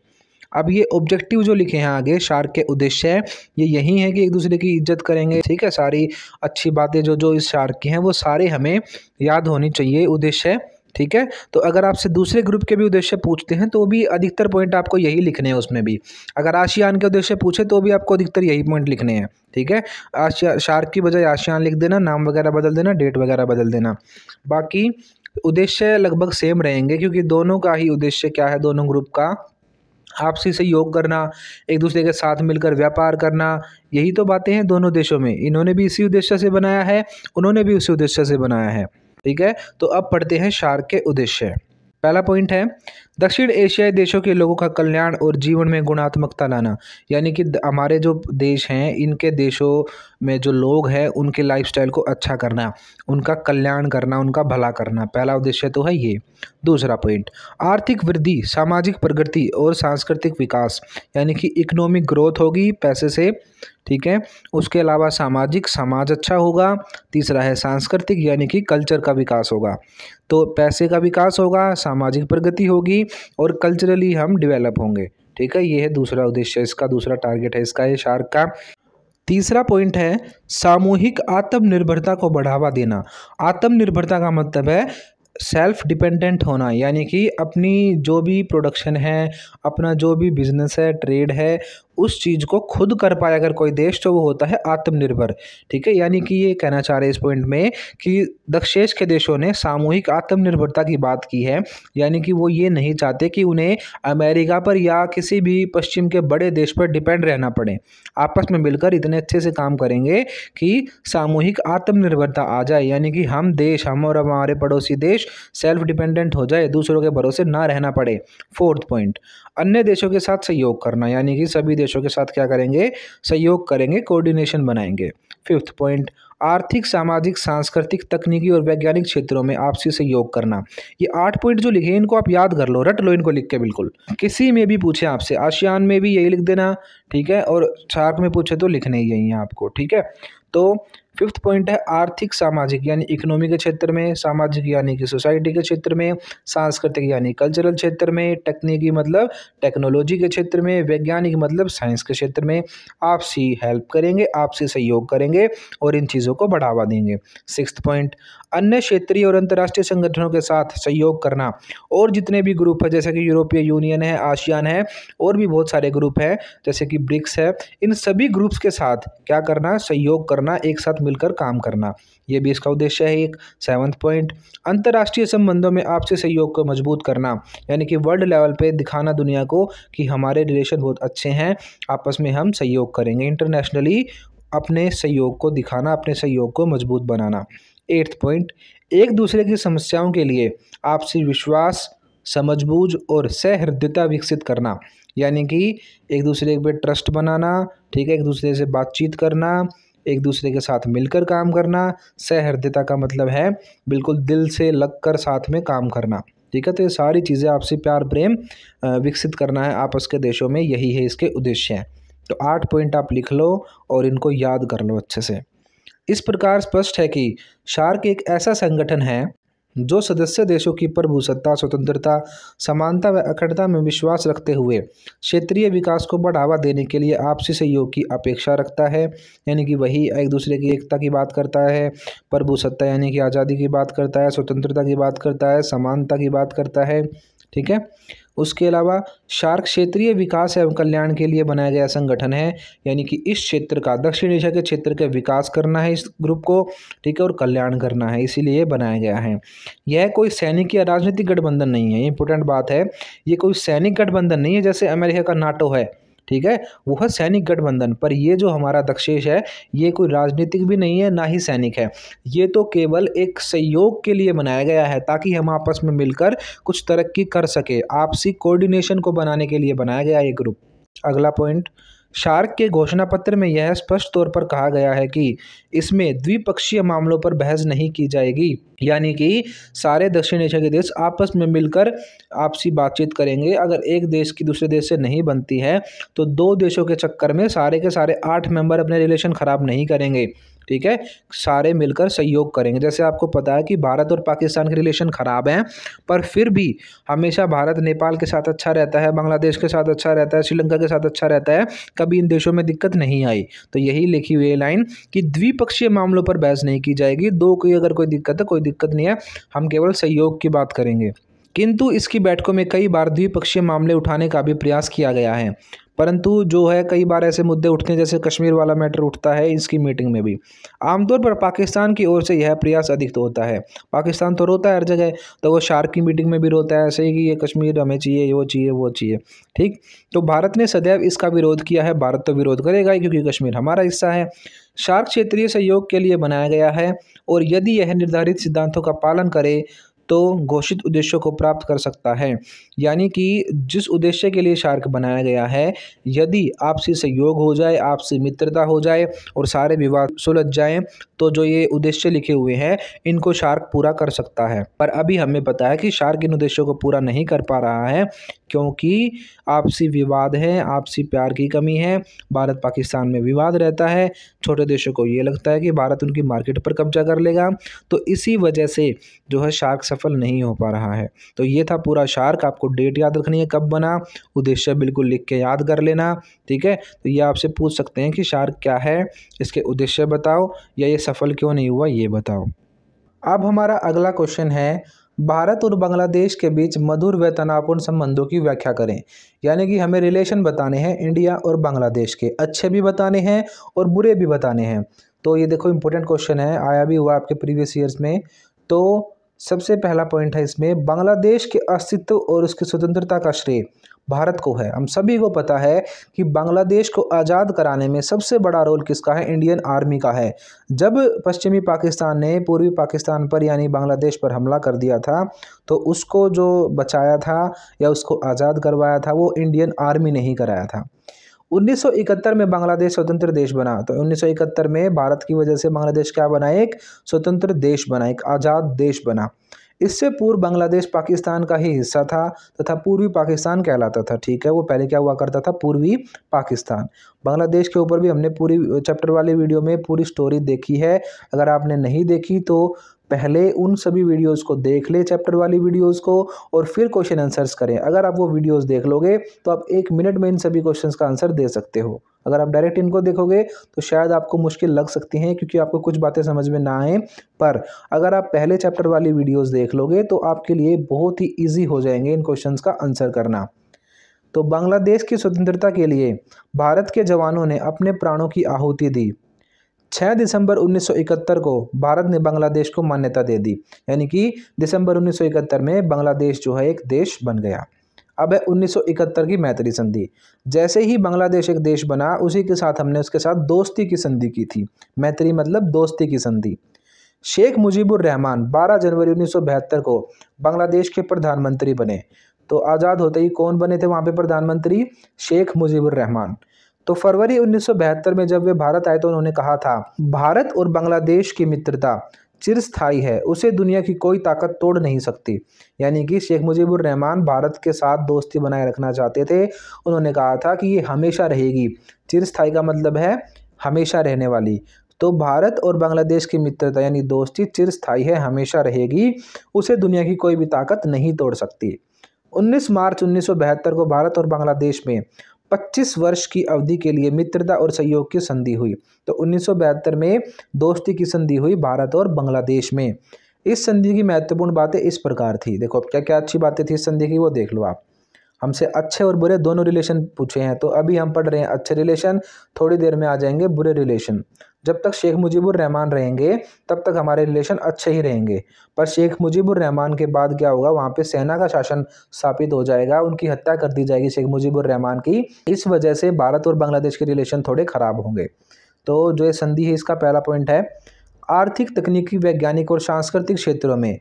अब ये ऑब्जेक्टिव जो लिखे हैं आगे शार्क के उद्देश्य है ये यही है कि एक दूसरे की इज्जत करेंगे ठीक है सारी अच्छी बातें जो जो इस शार्क की हैं वो सारे हमें याद होनी चाहिए उद्देश्य ठीक है तो अगर आपसे दूसरे ग्रुप के भी उद्देश्य पूछते हैं तो भी अधिकतर पॉइंट आपको यही लिखने हैं उसमें भी अगर आशियान के उद्देश्य पूछे तो भी आपको अधिकतर यही पॉइंट लिखने हैं ठीक है आशिया शार्क की बजाय आशियान लिख देना नाम वगैरह बदल देना डेट वगैरह बदल देना बाकी उद्देश्य लगभग सेम रहेंगे क्योंकि दोनों का ही उद्देश्य क्या है दोनों ग्रुप का आपसी सहयोग करना एक दूसरे के साथ मिलकर व्यापार करना यही तो बातें हैं दोनों देशों में इन्होंने भी इसी उद्देश्य से बनाया है उन्होंने भी उसी उद्देश्य से बनाया है ठीक है तो अब पढ़ते हैं शार्क के उद्देश्य पहला पॉइंट है दक्षिण एशियाई देशों के लोगों का कल्याण और जीवन में गुणात्मकता लाना यानी कि हमारे जो देश हैं इनके देशों में जो लोग हैं उनके लाइफस्टाइल को अच्छा करना उनका कल्याण करना उनका भला करना पहला उद्देश्य तो है ये दूसरा पॉइंट आर्थिक वृद्धि सामाजिक प्रगति और सांस्कृतिक विकास यानी कि इकोनॉमिक ग्रोथ होगी पैसे से ठीक है उसके अलावा सामाजिक समाज अच्छा होगा तीसरा है सांस्कृतिक यानी कि कल्चर का विकास होगा तो पैसे का विकास होगा सामाजिक प्रगति होगी और कल्चरली हम डिवेलप होंगे ठीक है ये है दूसरा उद्देश्य इसका दूसरा टारगेट है इसका ये शार्क का तीसरा पॉइंट है सामूहिक आत्मनिर्भरता को बढ़ावा देना आत्मनिर्भरता का मतलब है सेल्फ डिपेंडेंट होना यानी कि अपनी जो भी प्रोडक्शन है अपना जो भी बिजनेस है ट्रेड है उस चीज़ को खुद कर पाए अगर कोई देश तो वो होता है आत्मनिर्भर ठीक है यानी कि ये कहना चाह रहे इस पॉइंट में कि दक्षेश के देशों ने सामूहिक आत्मनिर्भरता की बात की है यानी कि वो ये नहीं चाहते कि उन्हें अमेरिका पर या किसी भी पश्चिम के बड़े देश पर डिपेंड रहना पड़े आपस में मिलकर इतने अच्छे से काम करेंगे कि सामूहिक आत्मनिर्भरता आ जाए यानी कि हम देश हम और हमारे पड़ोसी देश सेल्फ डिपेंडेंट हो जाए दूसरों के भरोसे ना रहना पड़े फोर्थ पॉइंट अन्य देशों के साथ सहयोग करना यानी कि सभी देशों के साथ क्या करेंगे सहयोग करेंगे कोऑर्डिनेशन बनाएंगे फिफ्थ पॉइंट आर्थिक सामाजिक सांस्कृतिक तकनीकी और वैज्ञानिक क्षेत्रों में आपसी सहयोग करना ये आठ पॉइंट जो लिखे इनको आप याद कर लो रट लो इनको लिख के बिल्कुल किसी में भी पूछे आपसे आशियान में भी यही लिख देना ठीक है और छाक में पूछे तो लिखने ही यही है आपको ठीक है तो फिफ्थ पॉइंट है आर्थिक सामाजिक यानी इकोनॉमी के क्षेत्र में सामाजिक यानी कि सोसाइटी के क्षेत्र में सांस्कृतिक यानी कल्चरल क्षेत्र में तकनीकी मतलब टेक्नोलॉजी के क्षेत्र में वैज्ञानिक मतलब साइंस के क्षेत्र में आपसी हेल्प करेंगे आपसी सहयोग करेंगे और इन चीज़ों को बढ़ावा देंगे सिक्स पॉइंट अन्य क्षेत्रीय और अंतर्राष्ट्रीय संगठनों के साथ सहयोग करना और जितने भी ग्रुप है जैसे कि यूरोपीय यूनियन है आशियान है और भी बहुत सारे ग्रुप हैं जैसे कि ब्रिक्स है इन सभी ग्रुप्स के साथ क्या करना सहयोग करना करना एक साथ मिलकर काम करना यह भी इसका उद्देश्य है एक सेवन्थ पॉइंट अंतर्राष्ट्रीय संबंधों में आपसी सहयोग को मजबूत करना यानी कि वर्ल्ड लेवल पे दिखाना दुनिया को कि हमारे रिलेशन बहुत अच्छे हैं आपस में हम सहयोग करेंगे इंटरनेशनली अपने सहयोग को दिखाना अपने सहयोग को मजबूत बनाना एट्थ पॉइंट एक दूसरे की समस्याओं के लिए आपसी विश्वास समझबूझ और सहृदयता विकसित करना यानी कि एक दूसरे पे ट्रस्ट बनाना ठीक है एक दूसरे से बातचीत करना एक दूसरे के साथ मिलकर काम करना सहृदयता का मतलब है बिल्कुल दिल से लगकर साथ में काम करना ठीक है तो ये सारी चीज़ें आपसे प्यार प्रेम विकसित करना है आपस के देशों में यही है इसके उद्देश्य हैं तो आठ पॉइंट आप लिख लो और इनको याद कर लो अच्छे से इस प्रकार स्पष्ट है कि शार्क एक ऐसा संगठन है जो सदस्य देशों की प्रभुसत्ता स्वतंत्रता समानता व अखंडता में विश्वास रखते हुए क्षेत्रीय विकास को बढ़ावा देने के लिए आपसी सहयोग की अपेक्षा रखता है यानी कि वही एक दूसरे की एकता की बात करता है प्रभुसत्ता यानी कि आज़ादी की बात करता है स्वतंत्रता की बात करता है समानता की बात करता है ठीक है उसके अलावा शार्क क्षेत्रीय विकास एवं कल्याण के लिए बनाया गया संगठन है यानी कि इस क्षेत्र का दक्षिण एशिया के क्षेत्र का विकास करना है इस ग्रुप को ठीक है और कल्याण करना है इसीलिए बनाया गया है यह कोई सैनिक या राजनीतिक गठबंधन नहीं है इंपॉर्टेंट बात है ये कोई सैनिक गठबंधन नहीं है जैसे अमेरिका का नाटो है ठीक है वो है सैनिक गठबंधन पर ये जो हमारा दक्षेश है ये कोई राजनीतिक भी नहीं है ना ही सैनिक है ये तो केवल एक सहयोग के लिए बनाया गया है ताकि हम आपस में मिलकर कुछ तरक्की कर सके आपसी कोऑर्डिनेशन को बनाने के लिए बनाया गया ये ग्रुप अगला पॉइंट शार्क के घोषणा पत्र में यह स्पष्ट तौर पर कहा गया है कि इसमें द्विपक्षीय मामलों पर बहस नहीं की जाएगी यानी कि सारे दक्षिण एशिया के देश आपस में मिलकर आपसी बातचीत करेंगे अगर एक देश की दूसरे देश से नहीं बनती है तो दो देशों के चक्कर में सारे के सारे आठ मेंबर अपने रिलेशन ख़राब नहीं करेंगे ठीक है सारे मिलकर सहयोग करेंगे जैसे आपको पता है कि भारत और पाकिस्तान के रिलेशन ख़राब हैं पर फिर भी हमेशा भारत नेपाल के साथ अच्छा रहता है बांग्लादेश के साथ अच्छा रहता है श्रीलंका के साथ अच्छा रहता है कभी इन देशों में दिक्कत नहीं आई तो यही लिखी हुई है लाइन कि द्विपक्षीय मामलों पर बहस नहीं की जाएगी दो की अगर कोई दिक्कत है कोई दिक्कत नहीं है हम केवल सहयोग की बात करेंगे किंतु इसकी बैठकों में कई बार द्विपक्षीय मामले उठाने का भी प्रयास किया गया है परंतु जो है कई बार ऐसे मुद्दे उठते हैं जैसे कश्मीर वाला मैटर उठता है इसकी मीटिंग में भी आमतौर पर पाकिस्तान की ओर से यह प्रयास अधिक तो होता है पाकिस्तान तो रोता है हर जगह तो वो शार्क की मीटिंग में भी रोता है ऐसे ही कि ये कश्मीर हमें चाहिए वो चाहिए वो चाहिए ठीक तो भारत ने सदैव इसका विरोध किया है भारत तो विरोध करेगा ही क्योंकि कश्मीर हमारा हिस्सा है शार्क क्षेत्रीय सहयोग के लिए बनाया गया है और यदि यह निर्धारित सिद्धांतों का पालन करे तो घोषित उद्देश्यों को प्राप्त कर सकता है यानी कि जिस उद्देश्य के लिए शार्क बनाया गया है यदि आपसी सहयोग हो जाए आपसी मित्रता हो जाए और सारे विवाद सुलझ जाएं तो जो ये उद्देश्य लिखे हुए हैं इनको शार्क पूरा कर सकता है पर अभी हमें पता है कि शार्क इन उद्देश्यों को पूरा नहीं कर पा रहा है क्योंकि आपसी विवाद है आपसी प्यार की कमी है भारत पाकिस्तान में विवाद रहता है छोटे देशों को ये लगता है कि भारत उनकी मार्केट पर कब्जा कर लेगा तो इसी वजह से जो है शार्क सफल नहीं हो पा रहा है तो ये था पूरा शार्क आपको आपको डेट याद रखनी है कब बना उद्देश्य बिल्कुल लिख के याद कर लेना ठीक है तो ये आपसे पूछ सकते हैं कि शार्क क्या है इसके उद्देश्य बताओ या ये सफल क्यों नहीं हुआ ये बताओ अब हमारा अगला क्वेश्चन है भारत और बांग्लादेश के बीच मधुर व तनावपूर्ण संबंधों की व्याख्या करें यानी कि हमें रिलेशन बताने हैं इंडिया और बांग्लादेश के अच्छे भी बताने हैं और बुरे भी बताने हैं तो ये देखो इंपॉर्टेंट क्वेश्चन है आया भी हुआ आपके प्रीवियस ईयर्स में तो सबसे पहला पॉइंट है इसमें बांग्लादेश के अस्तित्व और उसकी स्वतंत्रता का श्रेय भारत को है हम सभी को पता है कि बांग्लादेश को आज़ाद कराने में सबसे बड़ा रोल किसका है इंडियन आर्मी का है जब पश्चिमी पाकिस्तान ने पूर्वी पाकिस्तान पर यानी बांग्लादेश पर हमला कर दिया था तो उसको जो बचाया था या उसको आज़ाद करवाया था वो इंडियन आर्मी ने ही कराया था 1971 में बांग्लादेश स्वतंत्र देश बना तो 1971 में भारत की वजह से बांग्लादेश क्या बना एक स्वतंत्र देश बना एक आज़ाद देश बना इससे पूर्व बांग्लादेश पाकिस्तान का ही हिस्सा था तथा पूर्वी पाकिस्तान कहलाता था ठीक है वो पहले क्या हुआ करता था पूर्वी पाकिस्तान बांग्लादेश के ऊपर भी हमने पूरी चैप्टर वाले वीडियो में पूरी स्टोरी देखी है अगर आपने नहीं देखी तो पहले उन सभी वीडियोस को देख ले चैप्टर वाली वीडियोस को और फिर क्वेश्चन आंसर्स करें अगर आप वो वीडियोस देख लोगे तो आप एक मिनट में इन सभी क्वेश्चंस का आंसर दे सकते हो अगर आप डायरेक्ट इनको देखोगे तो शायद आपको मुश्किल लग सकती हैं क्योंकि आपको कुछ बातें समझ में ना आएँ पर अगर आप पहले चैप्टर वाली वीडियोज़ देख लोगे तो आपके लिए बहुत ही ईजी हो जाएंगे इन क्वेश्चन का आंसर करना तो बांग्लादेश की स्वतंत्रता के लिए भारत के जवानों ने अपने प्राणों की आहूति दी छः दिसंबर 1971 को भारत ने बांग्लादेश को मान्यता दे दी यानी कि दिसंबर 1971 में बांग्लादेश जो है एक देश बन गया अब है 1971 की मैत्री संधि जैसे ही बांग्लादेश एक देश बना उसी के साथ हमने उसके साथ दोस्ती की संधि की थी मैत्री मतलब दोस्ती की संधि शेख मुजीबुर रहमान 12 जनवरी 1972 को बांग्लादेश के प्रधानमंत्री बने तो आज़ाद होते ही कौन बने थे वहाँ पे प्रधानमंत्री शेख मुजीबुर रहमान तो फरवरी उन्नीस में जब वे भारत आए तो उन्होंने कहा था भारत और बांग्लादेश की मित्रता चिरस्थाई है उसे दुनिया की कोई ताकत तोड़ नहीं सकती यानी कि शेख मुजीबुर रहमान भारत के साथ दोस्ती बनाए रखना चाहते थे उन्होंने कहा था कि ये हमेशा रहेगी चिरस्थाई का मतलब है हमेशा रहने वाली तो भारत और बांग्लादेश की मित्रता यानी दोस्ती चिरस्थाई है हमेशा रहेगी उसे दुनिया की कोई भी ताकत नहीं तोड़ सकती 19 मार्च 1972 को भारत और बांग्लादेश में 25 वर्ष की अवधि के लिए मित्रता और सहयोग की संधि हुई तो उन्नीस में दोस्ती की संधि हुई भारत और बांग्लादेश में इस संधि की महत्वपूर्ण बातें इस प्रकार थी देखो अब क्या क्या अच्छी बातें थी इस संधि की वो देख लो आप हमसे अच्छे और बुरे दोनों रिलेशन पूछे हैं तो अभी हम पढ़ रहे हैं अच्छे रिलेशन थोड़ी देर में आ जाएंगे बुरे रिलेशन जब तक शेख मुजीबुर रहमान रहेंगे तब तक हमारे रिलेशन अच्छे ही रहेंगे पर शेख मुजीबुर रहमान के बाद क्या होगा वहाँ पे सेना का शासन स्थापित हो जाएगा उनकी हत्या कर दी जाएगी शेख मुजीबुर रहमान की इस वजह से भारत और बांग्लादेश के रिलेशन थोड़े ख़राब होंगे तो जो ये संधि है इसका पहला पॉइंट है आर्थिक तकनीकी वैज्ञानिक और सांस्कृतिक क्षेत्रों में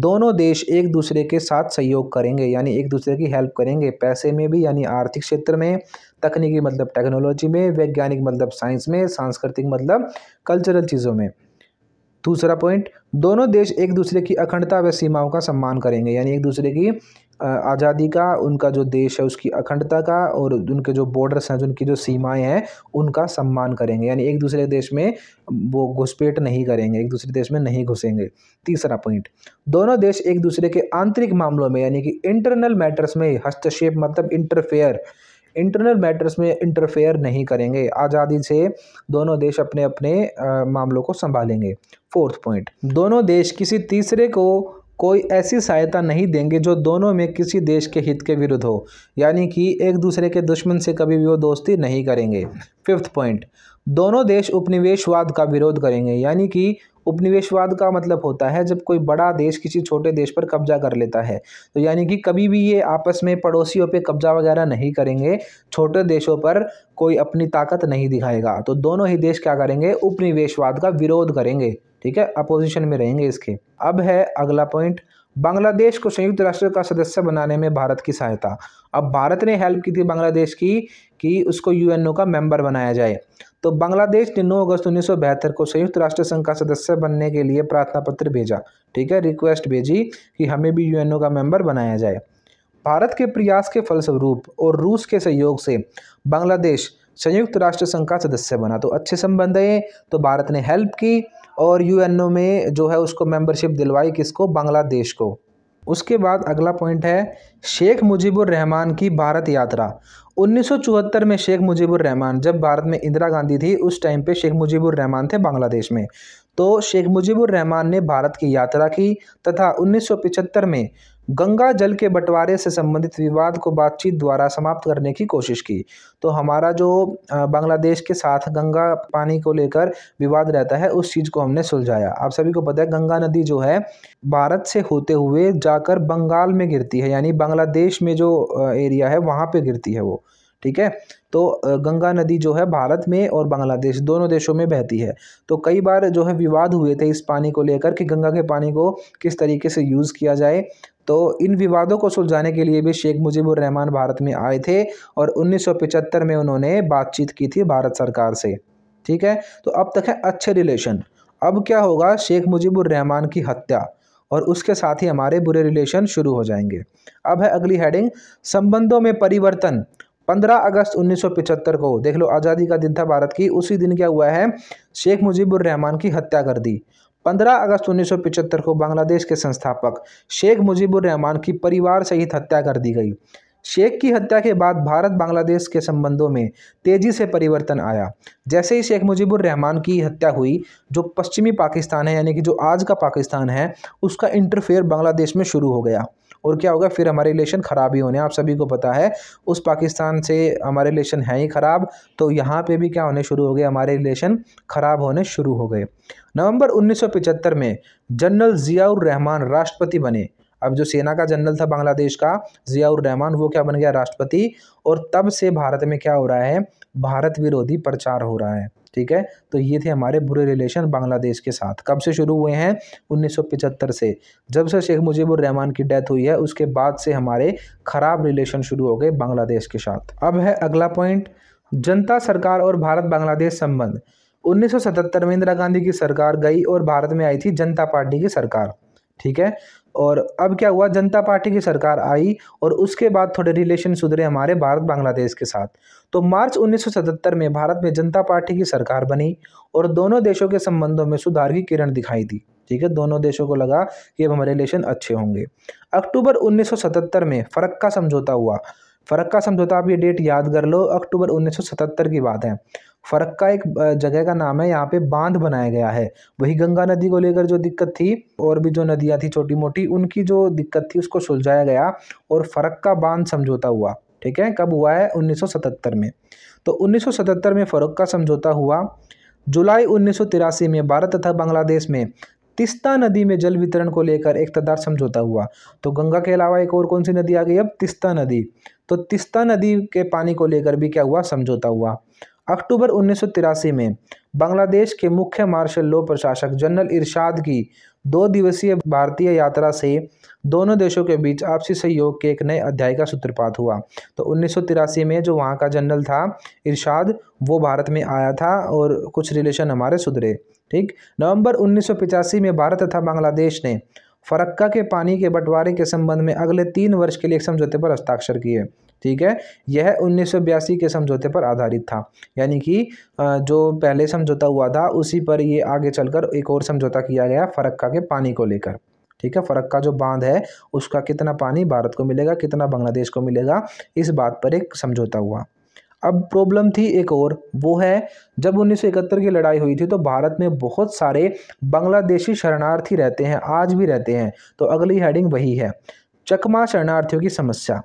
दोनों देश एक दूसरे के साथ सहयोग करेंगे यानी एक दूसरे की हेल्प करेंगे पैसे में भी यानी आर्थिक क्षेत्र में तकनीकी मतलब टेक्नोलॉजी में वैज्ञानिक मतलब साइंस में सांस्कृतिक मतलब कल्चरल चीज़ों में दूसरा पॉइंट दोनों देश एक दूसरे की अखंडता व सीमाओं का सम्मान करेंगे यानी एक दूसरे की आज़ादी का उनका जो देश है उसकी अखंडता का और उनके जो बॉर्डर्स हैं उनकी जो सीमाएं हैं उनका सम्मान करेंगे यानी एक दूसरे देश में वो घुसपेट नहीं करेंगे एक दूसरे देश में नहीं घुसेंगे तीसरा पॉइंट दोनों देश एक दूसरे के आंतरिक मामलों में यानी कि इंटरनल मैटर्स में हस्तक्षेप मतलब इंटरफेयर इंटरनल मैटर्स में इंटरफेयर नहीं करेंगे आज़ादी से दोनों देश अपने अपने मामलों को संभालेंगे फोर्थ पॉइंट दोनों देश किसी तीसरे को कोई ऐसी सहायता नहीं देंगे जो दोनों में किसी देश के हित के विरुद्ध हो यानी कि एक दूसरे के दुश्मन से कभी भी वो दोस्ती नहीं करेंगे फिफ्थ पॉइंट दोनों देश उपनिवेशवाद का विरोध करेंगे यानी कि उपनिवेशवाद का मतलब होता है जब कोई बड़ा देश किसी छोटे देश पर कब्जा कर लेता है तो यानी कि कभी भी ये आपस में पड़ोसियों पे कब्जा वगैरह नहीं करेंगे छोटे देशों पर कोई अपनी ताकत नहीं दिखाएगा तो दोनों ही देश क्या करेंगे उपनिवेशवाद का विरोध करेंगे ठीक है अपोजिशन में रहेंगे इसके अब है अगला पॉइंट बांग्लादेश को संयुक्त राष्ट्र का सदस्य बनाने में भारत की सहायता अब भारत ने हेल्प की थी बांग्लादेश की कि उसको यूएनओ का मेंबर बनाया जाए तो बांग्लादेश ने 9 अगस्त उन्नीस को संयुक्त राष्ट्र संघ का सदस्य बनने के लिए प्रार्थना पत्र भेजा ठीक है रिक्वेस्ट भेजी कि हमें भी यूएनओ का मेंबर बनाया जाए भारत के प्रयास के फलस्वरूप और रूस के सहयोग से बांग्लादेश संयुक्त राष्ट्र संघ का सदस्य बना तो अच्छे संबंध है तो भारत ने हेल्प की और यूएनओ में जो है उसको मेंबरशिप दिलवाई किसको बांग्लादेश को उसके बाद अगला पॉइंट है शेख मुजीबुर रहमान की भारत यात्रा 1974 में शेख मुजीबुर रहमान जब भारत में इंदिरा गांधी थी उस टाइम पे शेख मुजीबुर रहमान थे बांग्लादेश में तो शेख मुजीबुर रहमान ने भारत की यात्रा की तथा 1975 में गंगा जल के बंटवारे से संबंधित विवाद को बातचीत द्वारा समाप्त करने की कोशिश की तो हमारा जो बांग्लादेश के साथ गंगा पानी को लेकर विवाद रहता है उस चीज़ को हमने सुलझाया आप सभी को पता है गंगा नदी जो है भारत से होते हुए जाकर बंगाल में गिरती है यानी बांग्लादेश में जो एरिया है वहाँ पर गिरती है वो ठीक है तो गंगा नदी जो है भारत में और बांग्लादेश दोनों देशों में बहती है तो कई बार जो है विवाद हुए थे इस पानी को लेकर कि गंगा के पानी को किस तरीके से यूज़ किया जाए तो इन विवादों को सुलझाने के लिए भी शेख मुजीबुर रहमान भारत में आए थे और 1975 में उन्होंने बातचीत की थी भारत सरकार से ठीक है तो अब तक है अच्छे रिलेशन अब क्या होगा शेख मुजीबुर रहमान की हत्या और उसके साथ ही हमारे बुरे रिलेशन शुरू हो जाएंगे अब है अगली हेडिंग संबंधों में परिवर्तन पंद्रह अगस्त 1975 को देख लो आज़ादी का दिन था भारत की उसी दिन क्या हुआ है शेख मुजीबुर रहमान की हत्या कर दी 15 अगस्त 1975 को बांग्लादेश के संस्थापक शेख मुजीबुर रहमान की परिवार सहित हत्या कर दी गई शेख की हत्या के बाद भारत बांग्लादेश के संबंधों में तेजी से परिवर्तन आया जैसे ही शेख मुजीबुर रहमान की हत्या हुई जो पश्चिमी पाकिस्तान है यानी कि जो आज का पाकिस्तान है उसका इंटरफेयर बांग्लादेश में शुरू हो गया और क्या होगा फिर हमारे रिलेशन ख़राब ही होने आप सभी को पता है उस पाकिस्तान से हमारे रिलेशन हैं ही ख़राब तो यहाँ पे भी क्या होने शुरू हो गए हमारे रिलेशन ख़राब होने शुरू हो गए नवंबर 1975 में जनरल जियाउर रहमान राष्ट्रपति बने अब जो सेना का जनरल था बांग्लादेश का जियाउर रहमान वो क्या बन गया राष्ट्रपति और तब से भारत में क्या हो रहा है भारत विरोधी प्रचार हो रहा है ठीक है तो ये थे हमारे बुरे रिलेशन बांग्लादेश के साथ कब से शुरू हुए हैं 1975 से जब से शेख रहमान की डेथ हुई है उसके बाद से हमारे ख़राब रिलेशन शुरू हो गए बांग्लादेश के साथ अब है अगला पॉइंट जनता सरकार और भारत बांग्लादेश संबंध 1977 में इंदिरा गांधी की सरकार गई और भारत में आई थी जनता पार्टी की सरकार ठीक है और अब क्या हुआ जनता पार्टी की सरकार आई और उसके बाद थोड़े रिलेशन सुधरे हमारे भारत बांग्लादेश के साथ तो मार्च 1977 में भारत में जनता पार्टी की सरकार बनी और दोनों देशों के संबंधों में सुधार की किरण दिखाई दी ठीक है दोनों देशों को लगा कि अब हमारे रिलेशन अच्छे होंगे अक्टूबर 1977 में फरक्का समझौता हुआ फ़रक्का समझौता आप ये डेट याद कर लो अक्टूबर 1977 की बात है फरक्का एक जगह का नाम है यहाँ पे बांध बनाया गया है वही गंगा नदी को लेकर जो दिक्कत थी और भी जो नदियाँ थी छोटी मोटी उनकी जो दिक्कत थी उसको सुलझाया गया और फरक्का बांध समझौता हुआ ठीक है कब हुआ है 1977 में तो 1977 में फरक्का समझौता हुआ जुलाई उन्नीस में भारत तथा बांग्लादेश में तिस्ता नदी में जल वितरण को लेकर एक तदार समझौता हुआ तो गंगा के अलावा एक और कौन सी नदी आ गई अब तिस्ता नदी तो तिस्ता नदी के पानी को लेकर भी क्या हुआ समझौता हुआ अक्टूबर उन्नीस में बांग्लादेश के मुख्य मार्शल लॉ प्रशासक जनरल इरशाद की दो दिवसीय भारतीय यात्रा से दोनों देशों के बीच आपसी सहयोग के एक नए अध्याय का सूत्रपात हुआ तो उन्नीस में जो वहाँ का जनरल था इरशाद वो भारत में आया था और कुछ रिलेशन हमारे सुधरे ठीक नवंबर उन्नीस में भारत तथा बांग्लादेश ने फरक्का के पानी के बंटवारे के संबंध में अगले तीन वर्ष के लिए एक समझौते पर हस्ताक्षर किए ठीक है यह उन्नीस के समझौते पर आधारित था यानी कि जो पहले समझौता हुआ था उसी पर ये आगे चलकर एक और समझौता किया गया फरक्का के पानी को लेकर ठीक है फरक्का जो बांध है उसका कितना पानी भारत को मिलेगा कितना बांग्लादेश को मिलेगा इस बात पर एक समझौता हुआ अब प्रॉब्लम थी एक और वो है जब 1971 की लड़ाई हुई थी तो भारत में बहुत सारे बांग्लादेशी शरणार्थी रहते हैं आज भी रहते हैं तो अगली हेडिंग वही है चकमा शरणार्थियों की समस्या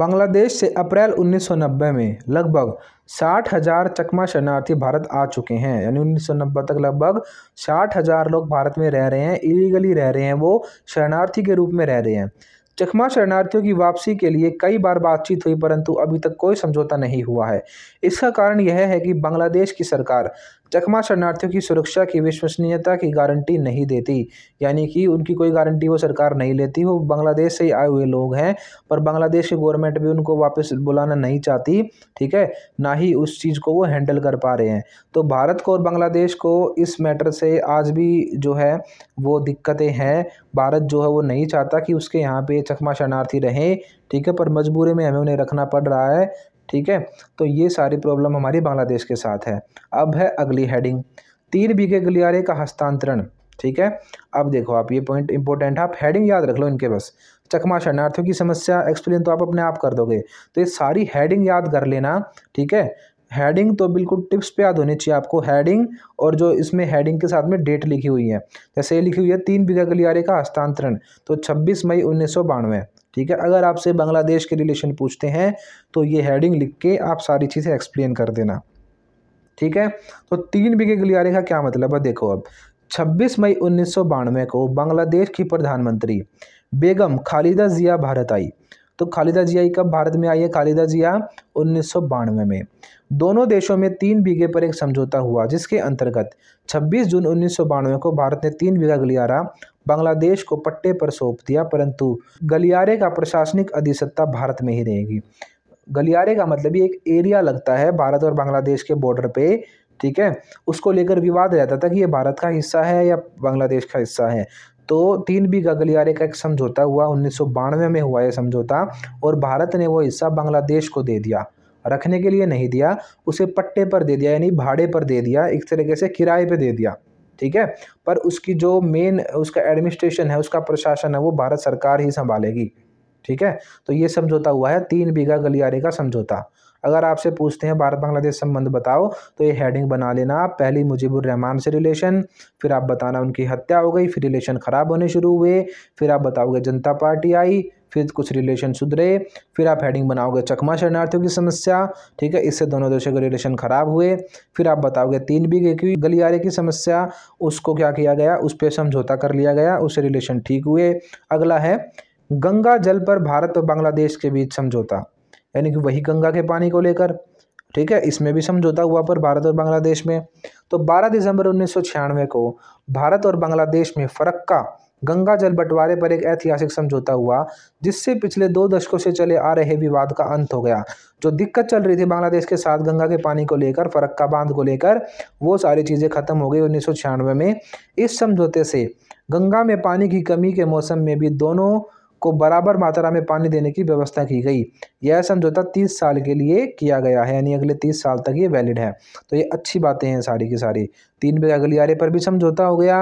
बांग्लादेश से अप्रैल 1990 में लगभग साठ हज़ार चकमा शरणार्थी भारत आ चुके हैं यानी 1990 तक लगभग साठ हज़ार लोग भारत में रह रहे हैं इलीगली रह रहे हैं वो शरणार्थी के रूप में रह रहे हैं चकमा शरणार्थियों की वापसी के लिए कई बार बातचीत हुई परंतु अभी तक कोई समझौता नहीं हुआ है इसका कारण यह है कि बांग्लादेश की सरकार चकमा शरणार्थियों की सुरक्षा की विश्वसनीयता की गारंटी नहीं देती यानी कि उनकी कोई गारंटी वो सरकार नहीं लेती वो बांग्लादेश से ही आए हुए लोग हैं पर बांग्लादेश की गवर्नमेंट भी उनको वापस बुलाना नहीं चाहती ठीक है ना ही उस चीज़ को वो हैंडल कर पा रहे हैं तो भारत को और बांग्लादेश को इस मैटर से आज भी जो है वो दिक्कतें हैं भारत जो है वो नहीं चाहता कि उसके यहाँ पे चकमा शरणार्थी रहें ठीक है पर मजबूरी में हमें उन्हें रखना पड़ रहा है ठीक है तो ये सारी प्रॉब्लम हमारी बांग्लादेश के साथ है अब है अगली हेडिंग तीन बीघे गलियारे का हस्तांतरण ठीक है अब देखो आप ये पॉइंट इंपॉर्टेंट है आप हेडिंग याद रख लो इनके बस चकमा शरणार्थियों की समस्या एक्सप्लेन तो आप अपने आप कर दोगे तो ये सारी हेडिंग याद कर लेना ठीक है हेडिंग तो बिल्कुल टिप्स पे याद होनी चाहिए आपको हेडिंग और जो इसमें हेडिंग के साथ में डेट लिखी हुई है जैसे ये लिखी हुई है तीन बीघा गलियारे का हस्तांतरण तो 26 मई उन्नीस ठीक है अगर आपसे बांग्लादेश के रिलेशन पूछते हैं तो ये हेडिंग लिख के आप सारी चीज़ें एक्सप्लेन कर देना ठीक है तो तीन बीघे गलियारे का क्या मतलब है देखो अब 26 मई उन्नीस को बांग्लादेश की प्रधानमंत्री बेगम खालिदा जिया भारत आई तो खालिदा जिया कब भारत में आई है खालिदा जिया उन्नीस में दोनों देशों में तीन बीघे पर एक समझौता हुआ जिसके अंतर्गत 26 जून उन्नीस को भारत ने तीन बीघा गलियारा बांग्लादेश को पट्टे पर सौंप दिया परंतु गलियारे का प्रशासनिक अधिसत्ता भारत में ही रहेगी गलियारे का मतलब ये एक एरिया लगता है भारत और बांग्लादेश के बॉर्डर पे ठीक है उसको लेकर विवाद रहता था कि ये भारत का हिस्सा है या बांग्लादेश का हिस्सा है तो तीन बीघा गलियारे का एक समझौता हुआ उन्नीस में हुआ यह समझौता और भारत ने वो हिस्सा बांग्लादेश को दे दिया रखने के लिए नहीं दिया उसे पट्टे पर दे दिया यानी भाड़े पर दे दिया एक तरीके से किराए पर दे दिया ठीक है पर उसकी जो मेन उसका एडमिनिस्ट्रेशन है उसका प्रशासन है वो भारत सरकार ही संभालेगी ठीक है तो ये समझौता हुआ है तीन बीघा गलियारे का समझौता अगर आपसे पूछते हैं भारत बांग्लादेश संबंध बताओ तो ये हेडिंग बना लेना आप पहली मुजीबुर रहमान से रिलेशन फिर आप बताना उनकी हत्या हो गई फिर रिलेशन ख़राब होने शुरू हुए फिर आप बताओगे जनता पार्टी आई फिर कुछ रिलेशन सुधरे फिर आप हेडिंग बनाओगे चकमा शरणार्थियों की समस्या ठीक है इससे दोनों देशों के रिलेशन ख़राब हुए फिर आप बताओगे तीन बीघे की गलियारे की समस्या उसको क्या किया गया उस पर समझौता कर लिया गया उससे रिलेशन ठीक हुए अगला है गंगा जल पर भारत और बांग्लादेश के बीच समझौता यानी कि वही गंगा के पानी को लेकर ठीक है इसमें भी समझौता हुआ पर भारत और बांग्लादेश में तो 12 दिसंबर उन्नीस को भारत और बांग्लादेश में फ़रक्का गंगा जल बंटवारे पर एक ऐतिहासिक समझौता हुआ जिससे पिछले दो दशकों से चले आ रहे विवाद का अंत हो गया जो दिक्कत चल रही थी बांग्लादेश के साथ गंगा के पानी को लेकर फरक्का बांध को लेकर वो सारी चीज़ें खत्म हो गई उन्नीस में इस समझौते से गंगा में पानी की कमी के मौसम में भी दोनों को बराबर मात्रा में पानी देने की व्यवस्था की गई यह समझौता तीस साल के लिए किया गया है यानी अगले तीस साल तक ये वैलिड है तो ये अच्छी बातें हैं सारी की सारी तीन बजे अगली आरे पर भी समझौता हो गया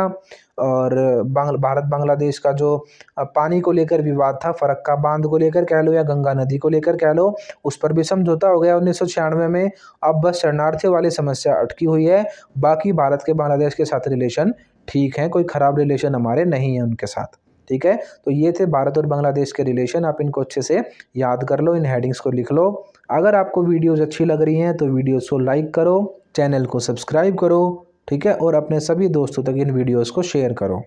और बांग भारत बांग्लादेश का जो पानी को लेकर विवाद था फरक्का बांध को लेकर कह लो या गंगा नदी को लेकर कह लो उस पर भी समझौता हो गया उन्नीस में अब बस शरणार्थियों वाली समस्या अटकी हुई है बाकी भारत के बांग्लादेश के साथ रिलेशन ठीक है कोई ख़राब रिलेशन हमारे नहीं है उनके साथ ठीक है तो ये थे भारत और बांग्लादेश के रिलेशन आप इनको अच्छे से याद कर लो इन हेडिंग्स को लिख लो अगर आपको वीडियोज़ अच्छी लग रही हैं तो वीडियोज़ को लाइक करो चैनल को सब्सक्राइब करो ठीक है और अपने सभी दोस्तों तक इन वीडियोज़ को शेयर करो